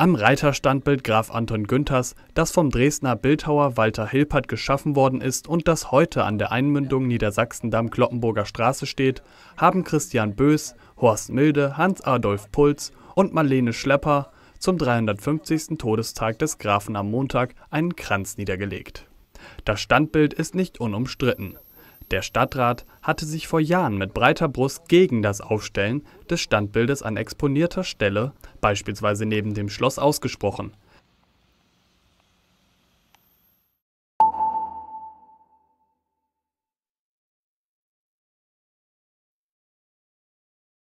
Am Reiterstandbild Graf Anton Günthers, das vom Dresdner Bildhauer Walter Hilpert geschaffen worden ist und das heute an der Einmündung Niedersachsendamm-Kloppenburger Straße steht, haben Christian Bös, Horst Milde, Hans-Adolf Puls und Marlene Schlepper zum 350. Todestag des Grafen am Montag einen Kranz niedergelegt. Das Standbild ist nicht unumstritten. Der Stadtrat hatte sich vor Jahren mit breiter Brust gegen das Aufstellen des Standbildes an exponierter Stelle beispielsweise neben dem Schloss ausgesprochen